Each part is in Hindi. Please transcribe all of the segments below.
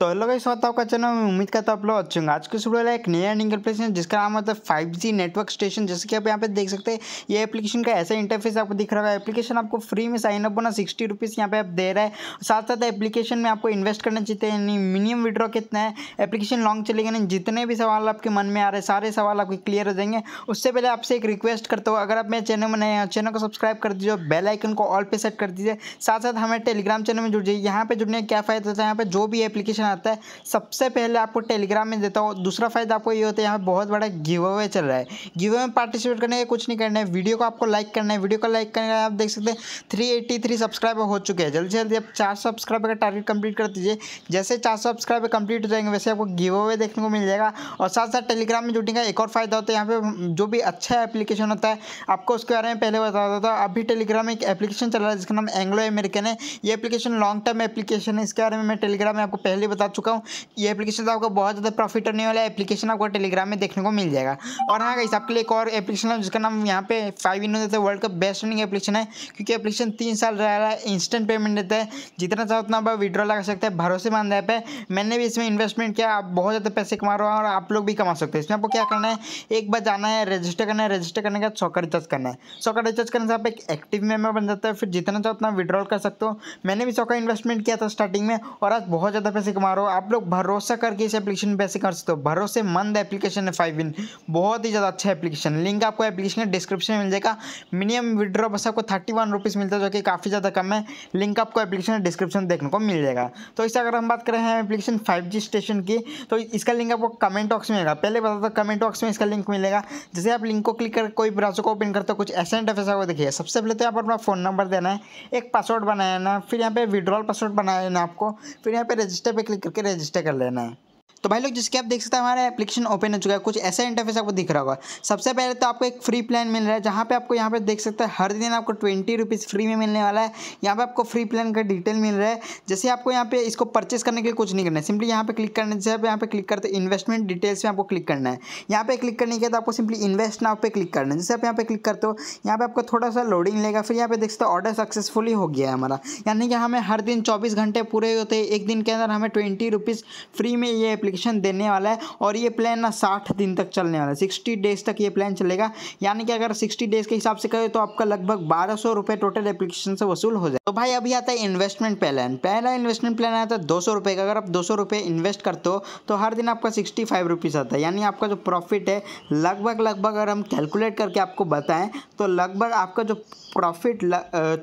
तो हेलो गाइस स्वागत आपका चैनल में उम्मीद करता आप लोग अच्छे होंगे आज के वीडियो है एक नया एंडिंग एप्लीकेशन जिसका नाम होता है फाइव जी नेटवर्क स्टेशन जैसे कि आप यहाँ पे देख सकते हैं ये एप्लीकेशन का ऐसा इंटरफेस आपको दिख रहा है एप्लीकेशन आपको फ्री में साइन अप होना सिक्सटी रुपीज़ यहाँ पे आप दे रहे हैं साथ साथ एप्लीकेशन में आपको इन्वेस्ट करना चाहिए यानी मिनिमम विड्रॉ कितना है एप्लीकेशन लॉन्ग चलेगा नहीं जितने भी सवाल आपके मन में आ रहे सारे सवाल आपके क्लियर हो जाएंगे उससे पहले आपसे एक रिक्वेस्ट करता हूँ अगर आप मेरे चैनल में नए हैं चैनल को सब्सक्राइब कर दीजिए बेलाइकन बेल आइकन को ऑल पे सेट कर दीजिए साथ साथ हमें टेलीग्राम चैनल में जुड़ जाइए यहाँ पर जुड़ने का क्या फायदा होता है यहाँ पर जो भी एप्लीकेशन आता है सबसे पहले आपको टेलीग्राम में देता हूँ दूसरा फायदा आपको ये होता है यहाँ पर बहुत बड़ा गिव अवे चल रहा है गिव अवे में पार्टिसिपेट करने का कुछ नहीं करना है वीडियो को आपको लाइक करना है वीडियो को लाइक करने का आप देख सकते हैं थ्री थ्री सब्सक्राइबर हो चुके हैं जल्दी से जल्दी आप चार सब्सक्राइबर का टारगेट कंप्लीट कर दीजिए जैसे चार सब्सक्राइबर कंप्लीट हो जाएंगे वैसे आपको गिव अवे देखने को मिल जाएगा और साथ साथ टेलीग्राम में जुटेंगे का एक और फायदा होता है यहाँ पर जो भी अच्छा एप्लीकेशन होता है आपको उसके बारे में पहले बता देता अभी टेलीग्राम में एक एप्लीकेशन चल रहा है जिसका नाम एंग्लो अमेरिकन है ये एप्लीकेशन लॉन्ग टर्म एप्लीकेशन है इसके बारे में मैं टेलीग्राम में आपको पहले बता बता चुका हूँ ये एप्लीकेशन से तो आपको बहुत ज़्यादा प्रॉफिट होने वाला है एप्लीकेशन आपको टेलीग्राम में देखने को मिल जाएगा और हाँ इस आपके लिए एक और एप्लीकेशन है जिसका नाम यहाँ पे फाइव इन देते world cup best running application है क्योंकि एप्लीकेशन तीन साल रह रहा है इंस्टेंट पेमेंट देता है जितना चाहो उतना आप विड्रॉ लगा सकते हैं भरोसेमंद ऐप है मैंने भी इसमें इन्वेस्टमेंट किया आप बहुत ज़्यादा पैसे कमा रहे हो और आप लोग भी कमा सकते हैं इसमें आपको क्या करना है एक बार जाना है रजिस्टर करना है रजिस्टर करने के बाद सौ रिचार्ज करना है सौ का रिचार्ज करने से आप एक एक्टिव मेम्बर बन जाता है फिर जितना चाहो उतना विड्रॉल कर सकते हो मैंने भी सौ इन्वेस्टमेंट किया था स्टार्टिंग में और आज बहुत ज़्यादा पैसे कमा मारो आप लोग भरोसा करके इस एप्लीकेशन पैसे कर सकते हो भरोसेमंद एप्लीकेशन है फाइव इन बहुत ही ज़्यादा अच्छा एप्लीकेशन लिंक आपको एप्लीकेशन डिस्क्रिप्शन में मिल जाएगा मिनिमम विड्रॉ बस आपको थर्टी वन रुपीज़ मिलता है जो कि काफ़ी ज़्यादा कम है लिंक आपको एप्लीकेशन डिस्क्रिप्शन देखने को मिल जाएगा तो इससे अगर हम बात कर रहे हैं एप्लीकेशन फाइव स्टेशन की तो इसका लिंक आपको कमेंट बॉक्स में मिलेगा पहले बता दो कमेंट बॉक्स में इसका लिंक मिलेगा जैसे आप लिंक को क्लिक कर कोई ब्राउजर को ओपन करते हो कुछ ऐसा इंटरफेस आपको देखिए सबसे पहले तो आप अपना फ़ोन नंबर देना है एक पासवर्ड बनाया ना फिर यहाँ पे विड्रॉल पासवर्ड बनाया ना आपको फिर यहाँ पे रजिस्टर पे क्लिक करके रजिस्टर कर लेना है तो भाई लोग जिसके आप देख सकते हैं हमारा एप्लीकेशन ओपन हो चुका है कुछ ऐसा इंटरफेस आपको दिख रहा होगा सबसे पहले तो आपको एक फ्री प्लान मिल रहा है जहाँ पे आपको यहाँ पे देख सकते हैं हर दिन आपको ट्वेंटी रुपीज़ फ्री में मिलने वाला है यहाँ पे आपको फ्री प्लान का डिटेल मिल रहा है जैसे आपको यहाँ पे इसको परचेस करने के लिए कुछ नहीं करना है सिंपली यहाँ पे क्लिक करने जैसे यहाँ पे क्लिक करते इन्वेस्टमेंट डिटेल्स में आपको क्लिक करना है यहाँ पे क्लिक करने के बाद आपको सिंपली इन्वेस्ट नाव पे क्लिक करना है जैसे आप यहाँ पे क्लिक करते हो यहाँ पे आपको थोड़ा सा लोडिंग लेगा फिर यहाँ पे देख सकते हो ऑर्डर सक्सेसफुली हो गया है हमारा यानी कि हमें हर दिन चौबीस घंटे पूरे होते एक दिन के अंदर हमें ट्वेंटी रुपीज़ फ्री में ये एप्लीकेशन देने वाला है और ये प्लान ना साठ दिन तक चलने वाला है सिक्सटी डेज तक ये प्लान चलेगा यानी कि अगर सिक्सटी डेज के हिसाब से करें तो आपका लगभग बारह सौ रुपये टोटल एप्लीकेशन से वसूल हो जाए तो भाई अभी आता है इन्वेस्टमेंट प्लान पहला इन्वेस्टमेंट प्लान आता है दो सौ रुपये का अगर आप दो सौ रुपये इन्वेस्ट करते हो तो हर दिन आपका सिक्सटी फाइव रुपीज़ आता है यानी आपका जो प्रॉफिट है लगभग लगभग अगर हम कैलकुलेट करके आपको बताएं तो लगभग आपका जो प्रॉफिट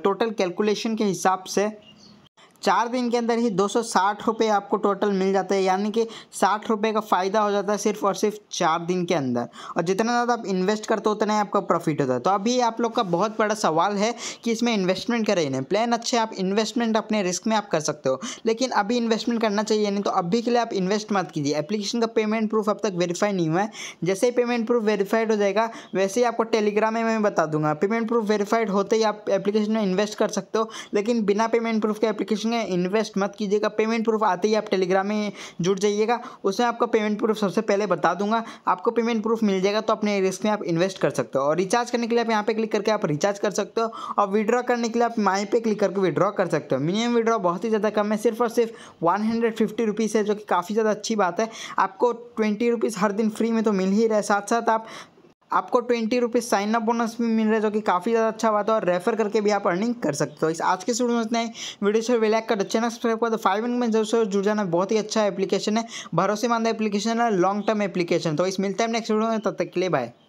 टोटल कैलकुलेशन के हिसाब से चार दिन के अंदर ही दो सौ आपको टोटल मिल जाता है यानी कि साठ रुपये का फ़ायदा हो जाता है सिर्फ और सिर्फ चार दिन के अंदर और जितना ज़्यादा आप इन्वेस्ट करते हो उतना ही आपका प्रॉफिट होता है तो अभी आप लोग का बहुत बड़ा सवाल है कि इसमें इन्वेस्टमेंट करें नहीं प्लान अच्छे आप इन्वेस्टमेंट अपने रिस्क में आप कर सकते हो लेकिन अभी इन्वेस्टमेंट करना चाहिए नहीं तो अभी के लिए आप इन्वेस्ट मत कीजिए एप्लीकेशन का पेमेंट प्रूफ अब तक वेरीफाई नहीं हुआ है जैसे ही पेमेंट प्रूफ वेरीफाइड हो जाएगा वैसे ही आपको टेलीग्राम में मैं बता दूंगा पेमेंट प्रूफ वेरीफाइड होते ही आप एप्लीकेशन में इन्वेस्ट कर सकते हो लेकिन बिना पेमेंट प्रूफ के एप्लीकेशन सोचेंगे इन्वेस्ट मत कीजिएगा पेमेंट प्रूफ आते ही आप टेलीग्राम में जुड़ जाइएगा उसमें आपका पेमेंट प्रूफ सबसे पहले बता दूंगा आपको पेमेंट प्रूफ मिल जाएगा तो अपने रिस्क में आप इन्वेस्ट कर सकते हो और रिचार्ज करने के लिए आप यहाँ पे क्लिक करके आप रिचार्ज कर सकते हो और विड्रॉ करने के लिए आप माई पे क्लिक करके विड्रॉ कर सकते हो मिनिमम विड्रॉ बहुत ही ज़्यादा कम है सिर्फ और सिर्फ वन हंड्रेड है जो कि काफ़ी ज़्यादा अच्छी बात है आपको ट्वेंटी हर दिन फ्री में तो मिल ही रहा है साथ साथ आप आपको twenty rupees sign up bonus भी मिल रहा है जो कि काफ़ी ज़्यादा अच्छा बात है और रेफर करके भी आप अर्निंग कर सकते हो इस आज के स्टूडेंट में वीडियो से वेलाइक कर चैनल सब्सक्राइब कर तो फाइव मिनट में जरूर से जुड़ जाना बहुत ही अच्छा एप्लीकेशन है भरोसेमंद एप्लीकेशन है लॉन्ग टर्म एप्लीकेशन तो इस मिलता है नेक्स्ट वीडियो में तब तक के लिए बाय